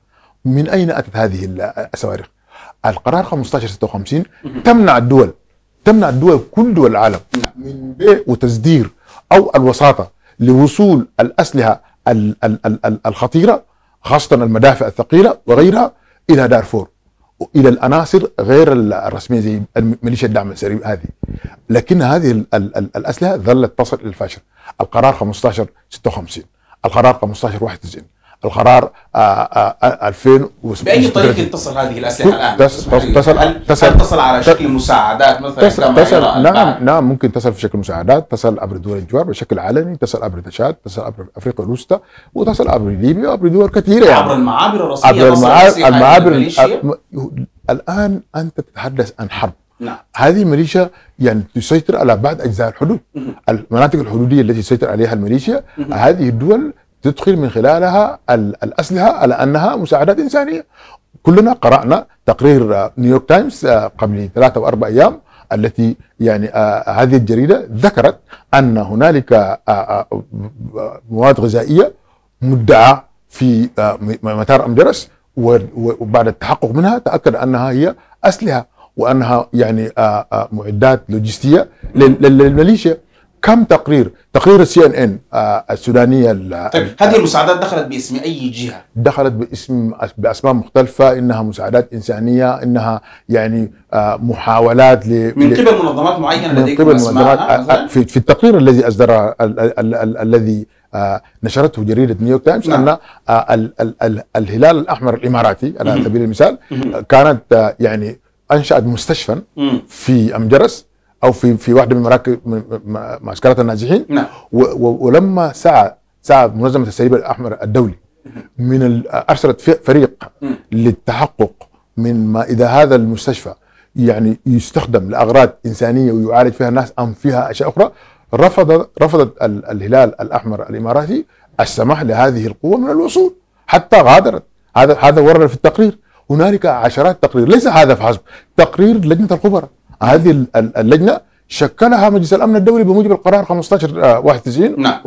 من اين اتت هذه الصواريخ؟ القرار 1556 تمنع الدول تمنع الدول كل دول العالم نعم. من بيع وتصدير او الوساطه لوصول الاسلحه الخطيره خاصه المدافع الثقيله وغيرها الى دارفور الى العناصر غير الرسميه زي ميليشيا الدعم السري هذه لكن هذه الـ الـ الـ الاسلحه ظلت تصل الى الفاشل القرار 1556 القرار 1591 القرار 2006 آه، آه، آه، باي طريقه تصل هذه الاسلحه الان؟ يعني تصل تصل هل تصل, على شكل مساعدات مثلا تصل, تصل نعم نعم ممكن تصل في شكل مساعدات تصل عبر دول الجوار بشكل علني تصل عبر تشاد تصل عبر افريقيا الوسطى وتصل عبر ليبيا وعبر دول كثيره يعني عبر المعابر الرسميه عبر المعابر, المعابر الان انت تتحدث عن حرب نعم. هذه ميليشيا يعني تسيطر على بعض اجزاء الحدود المناطق الحدوديه التي تسيطر عليها الميليشيا هذه الدول تدخل من خلالها الأسلحة على أنها مساعدات إنسانية كلنا قرأنا تقرير نيويورك آه، تايمز آه، قبل ثلاثة أربع أيام التي يعني آه، هذه الجريدة ذكرت أن هنالك مواد غذائية مدعى في مطار أمدرس وبعد التحقق منها تأكد أنها هي أسلحة وأنها يعني معدات لوجستية للميليشيا كم تقرير تقرير السي ان ان السودانيه طيب هذه المساعدات دخلت باسم اي جهه دخلت باسم باسماء مختلفه انها مساعدات انسانيه انها يعني آه، محاولات ل من قبل منظمات معينه لديكم من قبل منظمات في, في التقرير الذي اصدر الذي آه، نشرته جريده نيويورك تايمز نعم. ان آه، الهلال الاحمر الاماراتي على سبيل المثال كانت يعني انشات مستشفى في امجرس او في في واحده من مراكز معسكرات النازحين نعم ولما سعى سعى منظمه السليب الاحمر الدولي من ارسلت فريق للتحقق من ما اذا هذا المستشفى يعني يستخدم لاغراض انسانيه ويعالج فيها الناس ام فيها اشياء اخرى رفض رفضت الهلال الاحمر الاماراتي السماح لهذه القوه من الوصول حتى غادرت هذا هذا ورد في التقرير هنالك عشرات تقرير ليس هذا فحسب تقرير لجنه الخبراء هذه اللجنه شكلها مجلس الامن الدولي بموجب القرار 15 91 آه، نعم.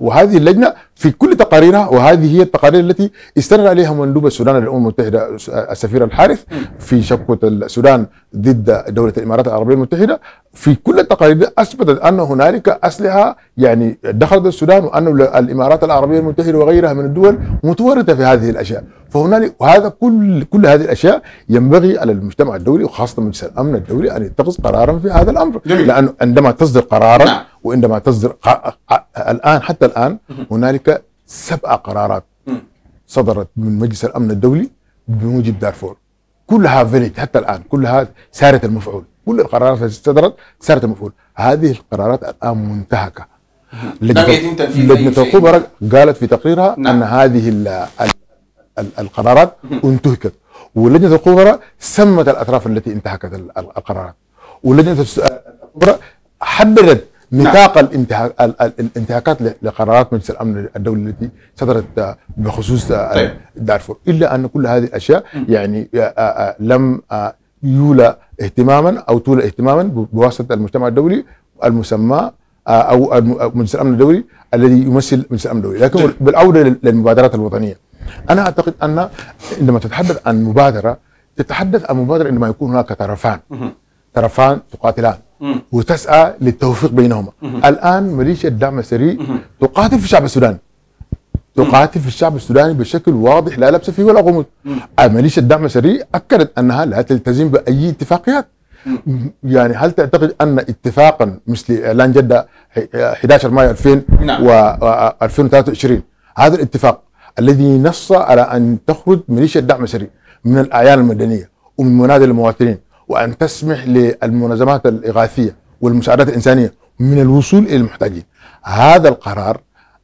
وهذه اللجنه في كل تقاريرها وهذه هي التقارير التي استند عليها مندوب السودان للامم المتحده آه، السفير الحارث في شبكه السودان ضد دوله الامارات العربيه المتحده في كل التقارير اثبتت ان هنالك اسلحه يعني دخلت السودان وان الامارات العربيه المتحده وغيرها من الدول متورطه في هذه الاشياء فهنالك وهذا كل كل هذه الاشياء ينبغي على المجتمع الدولي وخاصه مجلس الامن الدولي ان يتخذ قرارا في هذا الامر جميل. لانه عندما تصدر قرارا نعم. وعندما تصدر الان حتى الان هنالك سبع قرارات صدرت من مجلس الامن الدولي بموجب دارفور كلها فيليت حتى الان كلها سارت المفعول كل القرارات التي صدرت سارت المفعول هذه القرارات الان منتهكه لجنه العقوبه قالت في تقريرها نعم. ان هذه ال القرارات انتهكت ولجنه الخبراء سمت الاطراف التي انتهكت القرارات ولجنه الخبراء حددت نعم. نطاق الانتهاكات لقرارات مجلس الامن الدولي التي صدرت آه، بخصوص آه، طيب. دارفور الا ان كل هذه الاشياء يعني آه، لم يولى اهتماما او تولى اهتماما بواسطه المجتمع الدولي المسمى او مجلس الامن الدولي الذي يمثل مجلس الامن الدولي لكن طيب. بالعوده للمبادرات الوطنيه انا اعتقد ان عندما تتحدث عن مبادره تتحدث عن مبادره عندما يكون هناك طرفان طرفان تقاتلان وتسعى للتوفيق بينهما الان ميليشيا الدعم السري تقاتل في الشعب السوداني تقاتل في الشعب السوداني بشكل واضح لا لبس فيه ولا غموض ميليشيا الدعم السري اكدت انها لا تلتزم باي اتفاقيات يعني هل تعتقد ان اتفاقا مثل اعلان جده 11 مايو 2000 نعم. و 2023 هذا الاتفاق الذي نص على أن تخرج ميليشيا الدعم السري من الأعيان المدنية ومن منادى المواطنين وأن تسمح للمنظمات الإغاثية والمساعدات الإنسانية من الوصول إلى المحتاجين هذا القرار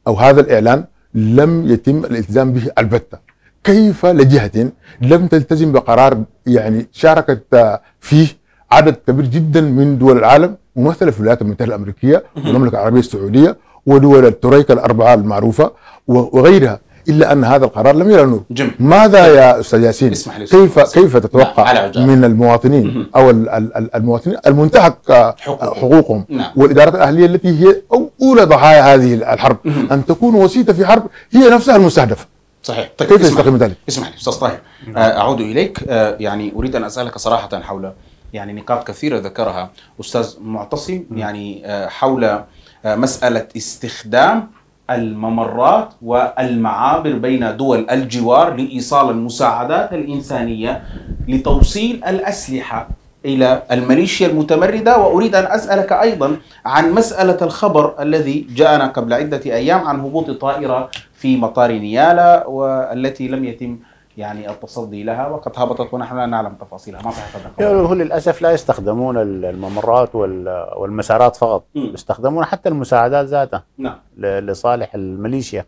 أو هذا الإعلان لم يتم الالتزام به البتة كيف لجهة لم تلتزم بقرار يعني شاركت فيه عدد كبير جدا من دول العالم ممثله في الولايات المتحده الامريكيه والمملكه العربيه السعوديه ودول التريكه الاربعه المعروفه وغيرها الا ان هذا القرار لم يرى النور جميل. ماذا يا طيب. استاذ ياسين كيف كيف تتوقع من المواطنين او المواطنين المنتهك حقوقهم نعم. والادارات الاهليه التي هي اولى ضحايا هذه الحرب ان تكون وسيطه في حرب هي نفسها المستهدفه صحيح طيب كيف تستقيم ذلك؟ اسمح لي استاذ طاهر نعم. آه، اعود اليك آه، يعني اريد ان اسالك صراحه حول يعني نقاط كثيره ذكرها استاذ معتصم يعني آه، حول مساله استخدام الممرات والمعابر بين دول الجوار لايصال المساعدات الانسانيه لتوصيل الاسلحه الى الميليشيا المتمرده واريد ان اسالك ايضا عن مساله الخبر الذي جاءنا قبل عده ايام عن هبوط طائره في مطار نيالا والتي لم يتم يعني التصدي لها وقد هبطت ونحن لا نعلم تفاصيلها ما صحيح يعني هو للاسف لا يستخدمون الممرات والمسارات فقط م. يستخدمون حتى المساعدات ذاتها نعم لصالح الميليشيا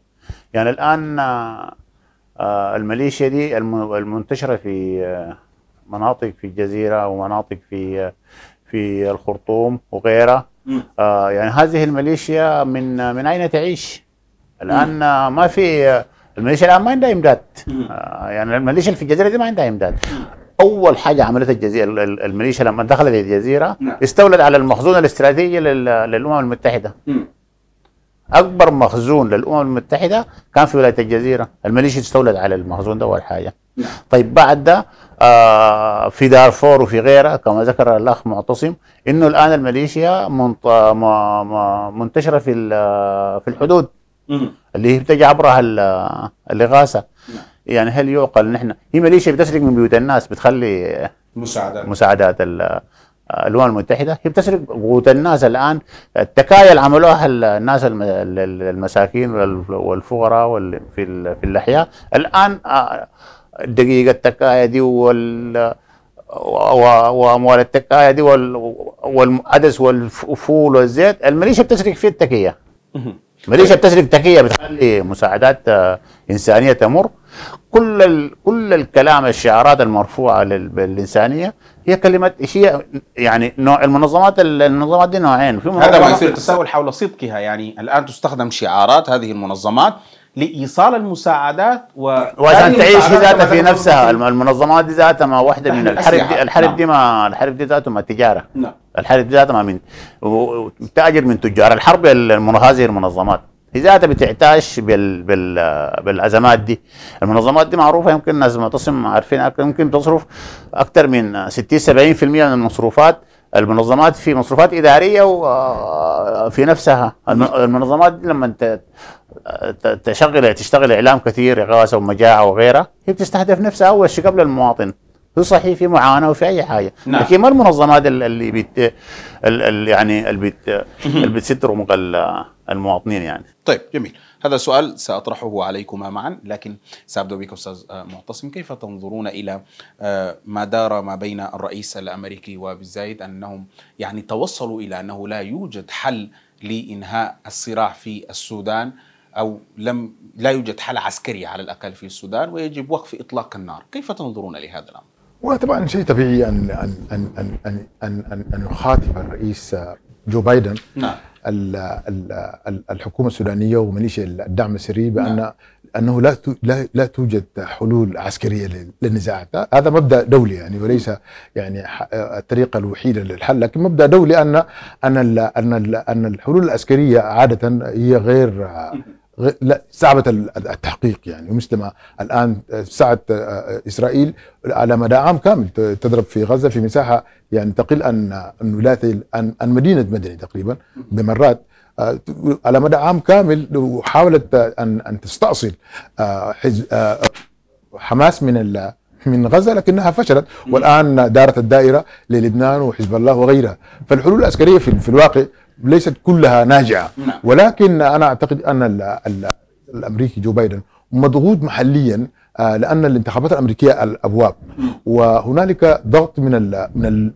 يعني الان آه، الميليشيا دي المنتشره في آه، مناطق في الجزيره ومناطق في آه، في الخرطوم وغيرها يعني هذه الميليشيا من من اين تعيش؟ الان ما في الميليشيا الان ما عندها امداد آه، يعني الميليشيا في الجزيره دي ما عندها امداد اول حاجه عملتها الجزيره الميليشيا لما دخلت الجزيره نعم. استولت على المخزون الاستراتيجي للامم المتحده اكبر مخزون للامم المتحده كان في ولايه الجزيره الميليشيا استولت على المخزون ده اول حاجه نعم. طيب بعد ده آه، في دارفور وفي غيرها كما ذكر الاخ معتصم انه الان الميليشيا منتشره في في الحدود مم. اللي هي بتجي عبرها الاغاثه نعم. يعني هل يعقل نحن هي مليشيا بتسرق من بيوت الناس بتخلي مساعدات مساعدات الامم المتحده هي بتسرق بيوت الناس الان التكايا اللي عملوها الناس المساكين والفقراء في الاحياء الان آه، دقيقه التكايا دي وال واموال التكايا دي والعدس والفول والزيت الميليشيا بتسرق فيه التكيه ماليشيا بتسرق تكيه بتخلي مساعدات آه، انسانيه تمر كل ال... كل الكلام الشعارات المرفوعه لل... للانسانيه هي كلمه هي يعني نوع المنظمات المنظمات دي نوعين في هذا ما يثير التساؤل حول صدقها يعني الان تستخدم شعارات هذه المنظمات لايصال المساعدات و وعشان تعيش ذاتها في نفسها المنظمات دي ذاتها ما واحده من الحرب دي الحرب دي نعم. ما الحرب دي ذاتها ما تجاره نعم الحرب دي ذاتها ما من تاجر من تجار الحرب هذه المنظمات ذاتها بتعتاش بال... بال... بالازمات دي المنظمات دي معروفه يمكن الناس تصم عارفين يمكن تصرف اكثر من 60 70% من المصروفات المنظمات في مصروفات اداريه وفي نفسها المنظمات دي لما تشغل تشتغل اعلام كثير اغاثه ومجاعه وغيرها هي بتستهدف نفسها اول شيء قبل المواطن هو صحيح في معاناه وفي اي حاجه نعم. لكن ما المنظمات اللي بت اللي يعني اللي بت اللي المواطنين يعني طيب جميل هذا سؤال ساطرحه عليكما معا لكن سابدا بك استاذ معتصم كيف تنظرون الى آه، ما دار ما بين الرئيس الامريكي وبالزايد انهم يعني توصلوا الى انه لا يوجد حل لانهاء الصراع في السودان أو لم لا يوجد حل عسكري على الأقل في السودان ويجب وقف إطلاق النار كيف تنظرون لهذا الأمر؟ وطبعا شيء طبيعي أن أن أن أن أن أن, أن, أن يخاطب الرئيس جو بايدن نعم. الحكومة السودانية وميليشيا الدعم السري بأن نعم. أنه لا لا توجد حلول عسكرية للنزاع هذا مبدأ دولي يعني وليس يعني الطريقة الوحيدة للحل لكن مبدأ دولي أن أن أن الحلول العسكرية عادة هي غير لا صعبة التحقيق يعني ومثل ما الآن آه، سعت آه، آه، إسرائيل على مدى عام كامل تضرب في غزة في مساحة يعني تقل عن ولاية عن مدينة مدني تقريبا بمرات على مدى عام كامل وحاولت أن أن تستأصل حماس من من غزة لكنها فشلت والآن دارت الدائرة للبنان وحزب الله وغيرها فالحلول العسكرية في الواقع ليست كلها ناجعه نعم. ولكن انا اعتقد ان الـ الـ الامريكي جو بايدن مضغوط محليا آه، لان الانتخابات الامريكيه الابواب وهنالك ضغط من ال من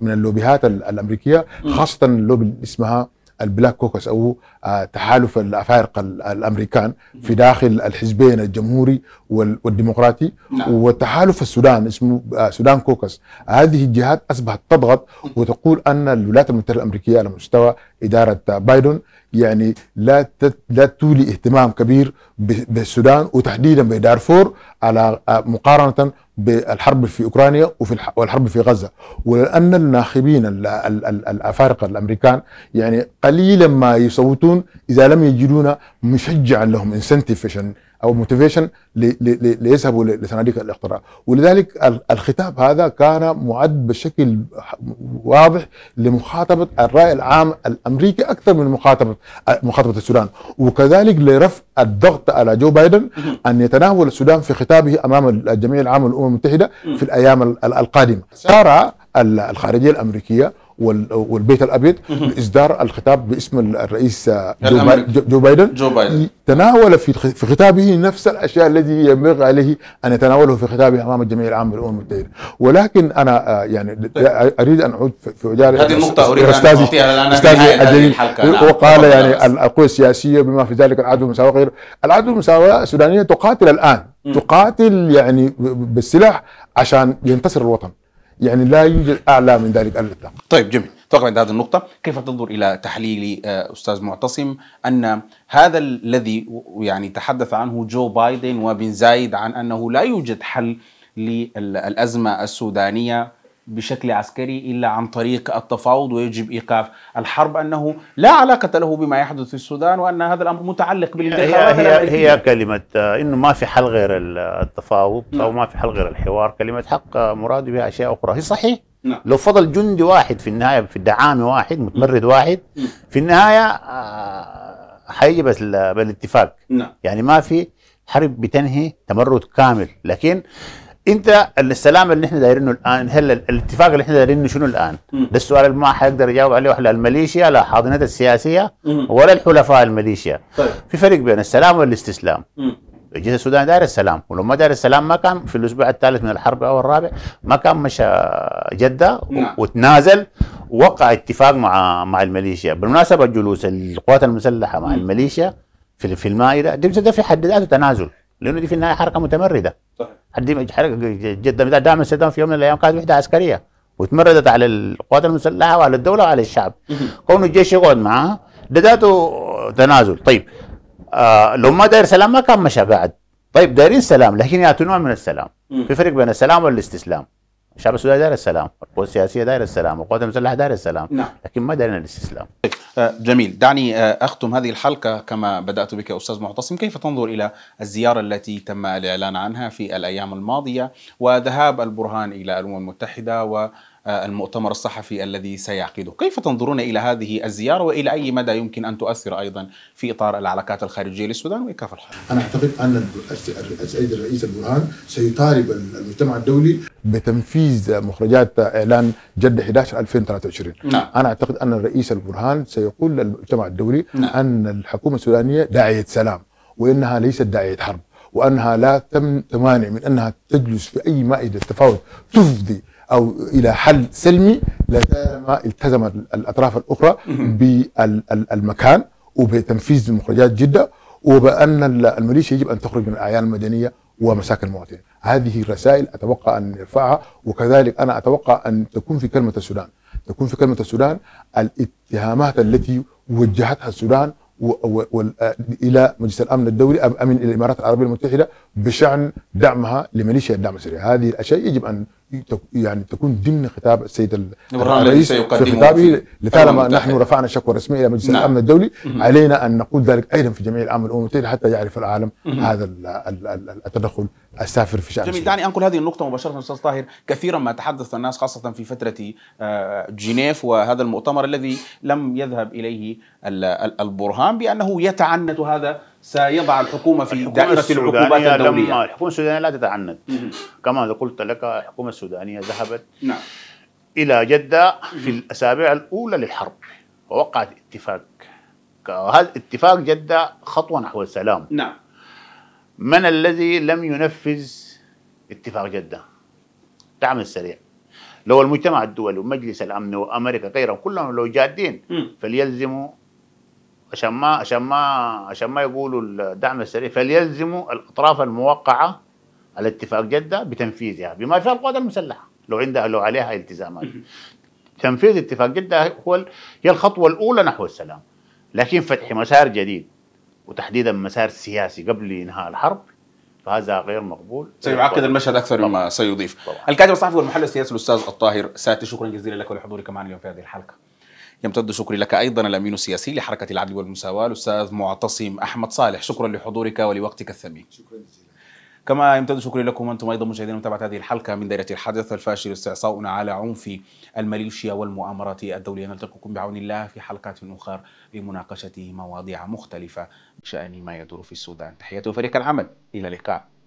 من اللوبيهات الامريكيه خاصه اللوبي اللي اسمها البلاك كوكس او آه، تحالف الافارقه الامريكان في داخل الحزبين الجمهوري والديمقراطي نعم. وتحالف السودان اسمه آه، سودان كوكس هذه الجهات اصبحت تضغط وتقول ان الولايات المتحده الامريكيه على مستوى اداره بايدن يعني لا لا تولي اهتمام كبير بالسودان وتحديدا بدارفور على آه، مقارنه بالحرب في اوكرانيا وفي والحرب في غزه ولان الناخبين الافارقه الامريكان يعني قليلا ما يصوتون اذا لم يجدون مشجعا لهم انسنتيف عشان او موتيفيشن ليذهبوا لصناديق الاقتراع ولذلك الخطاب هذا كان معد بشكل واضح لمخاطبه الراي العام الامريكي اكثر من مخاطبه مخاطبه السودان وكذلك لرفع الضغط على جو بايدن ان يتناول السودان في خطابه امام الجمعيه العامه للامم المتحده في الايام القادمه. ترى الخارجيه الامريكيه والبيت الابيض لاصدار الخطاب باسم الرئيس جو, جو بايدن جو بايدن تناول في في خطابه نفس الاشياء الذي ينبغي عليه ان يتناوله في خطابه امام الجمعيه العامه للامم المتحده ولكن انا آه، يعني طيب. اريد ان اعود في وجاله هذه النقطه اريد ان اعطيها الان في نهايه الحلقه وقال نعم. يعني القوى السياسيه بما في ذلك العدو والمساواه وغير العدو والمساواه السودانيه تقاتل الان تقاتل يعني بالسلاح عشان ينتصر الوطن يعني لا يوجد اعلى من ذلك اللقاء طيب جميل اتوقع عند هذه النقطة كيف تنظر إلى تحليل آه، أستاذ معتصم أن هذا الذي يعني تحدث عنه جو بايدن وبن زايد عن أنه لا يوجد حل للأزمة السودانية بشكل عسكري إلا عن طريق التفاوض ويجب إيقاف الحرب أنه لا علاقة له بما يحدث في السودان وأن هذا الأمر متعلق بالانتخابات هي, هي, هي, هي كلمة آه، إنه ما في حل غير التفاوض لا. نعم. أو ما في حل غير الحوار كلمة حق آه، مراد بها أشياء أخرى هي صحيح نعم. لو فضل جندي واحد في النهاية في الدعامي واحد متمرد نعم. واحد نعم. في النهاية آه، حيجي بس بالاتفاق نعم. يعني ما في حرب بتنهي تمرد كامل لكن انت السلام اللي احنا دايرينه الان هل الاتفاق اللي احنا دايرينه شنو الان؟ ده السؤال اللي ما حيقدر يجاوب عليه لا الميليشيا لا حاضنات السياسيه ولا الحلفاء الميليشيا طيب. في فرق بين السلام والاستسلام الجيش السوداني داير السلام ولو ما داير السلام ما كان في الاسبوع الثالث من الحرب او الرابع ما كان مشى جده نعم. وتنازل ووقع اتفاق مع مع الميليشيا بالمناسبه جلوس القوات المسلحه مع الميليشيا في في المائده ده في حد ذاته تنازل لانه دي في النهايه حركه متمرده صحيح حد حركه جدا دعم السدام في يوم من الايام كانت وحده عسكريه وتمردت على القوات المسلحه وعلى الدوله وعلى الشعب كون الجيش يقعد معاها ده ذاته تنازل طيب آه لو ما داير سلام ما كان مشى بعد طيب دايرين سلام لكن يعطوا نوع من السلام في فرق بين السلام والاستسلام الشعب السوداني داير السلام، القوى السياسيه داير السلام، القوات المسلحه داير السلام، نعم. لكن ما دارنا الاستسلام. طيب، آه، جميل، دعني آه، اختم هذه الحلقه كما بدات بك استاذ معتصم، كيف تنظر الى الزياره التي تم الاعلان عنها في الايام الماضيه وذهاب البرهان الى الامم المتحده و آه، المؤتمر الصحفي الذي سيعقده كيف تنظرون إلى هذه الزيارة وإلى أي مدى يمكن أن تؤثر أيضا في إطار العلاقات الخارجية للسودان وكيف الحال؟ أنا أعتقد أن السيد الرئيس البرهان سيطالب المجتمع الدولي بتنفيذ مخرجات إعلان جدة 11 2023 نعم. أنا أعتقد أن الرئيس البرهان سيقول للمجتمع الدولي نعم. أن الحكومة السودانية داعية سلام وإنها ليست داعية حرب وأنها لا تمانع من أنها تجلس في أي مائدة تفاوض تفضي او الى حل سلمي لطالما التزم الاطراف الاخرى بالمكان وبتنفيذ مخرجات جده وبان الميليشيا يجب ان تخرج من الاعيان المدنيه ومساكن المواطنين هذه الرسائل اتوقع ان نرفعها وكذلك انا اتوقع ان تكون في كلمه السودان تكون في كلمه السودان الاتهامات التي وجهتها السودان و و الى مجلس الامن الدولي امن الامارات العربيه المتحده بشان دعمها لميليشيا الدعم السريع هذه الاشياء يجب ان يعني تكون ضمن خطاب السيد الرئيس في خطابه لطالما نحن رفعنا شكوى رسميه الى مجلس نعم. الامن الدولي مم. علينا ان نقول ذلك ايضا في جميع الامم المتحده حتى يعرف العالم مم. هذا التدخل السافر في شان جميل دعني انقل هذه النقطه مباشره استاذ طاهر كثيرا ما تحدث الناس خاصه في فتره آه، جنيف وهذا المؤتمر الذي لم يذهب اليه البرهان بانه يتعنت هذا سيضع الحكومة في الحكومة دائرة العقوبات الدولية الحكومة السودانية لا تتعنت كما قلت لك الحكومة السودانية ذهبت نعم. إلى جدة في الأسابيع الأولى للحرب ووقعت اتفاق هذا اتفاق جدة خطوة نحو السلام نعم من الذي لم ينفذ اتفاق جدة دعم السريع لو المجتمع الدولي ومجلس الأمن وأمريكا غيرهم كلهم لو جادين فليلزموا عشان ما عشان ما عشان ما يقولوا الدعم السريع فليلزموا الاطراف الموقعه على اتفاق جده بتنفيذها يعني. بما فيها القوات المسلحه لو عندها لو عليها التزامات تنفيذ اتفاق جده هو هي الخطوه الاولى نحو السلام لكن فتح مسار جديد وتحديدا مسار سياسي قبل انهاء الحرب فهذا غير مقبول سيعقد المشهد اكثر مما سيضيف الكاتب الصحفي والمحلل السياسي الاستاذ الطاهر ساتي شكرا جزيلا لك ولحضورك معنا اليوم في هذه الحلقه يمتد شكري لك أيضا الأمين السياسي لحركة العدل والمساواة الأستاذ معتصم أحمد صالح شكرا لحضورك ولوقتك الثمين شكرا جزيلا كما يمتد شكري لكم أنتم أيضا مشاهدين متابعة هذه الحلقة من دائرة الحدث الفاشل استعصاؤنا على عنف الميليشيا والمؤامرات الدولية نلتقيكم بعون الله في حلقات أخرى لمناقشة مواضيع مختلفة بشأن ما يدور في السودان تحية فريق العمل إلى اللقاء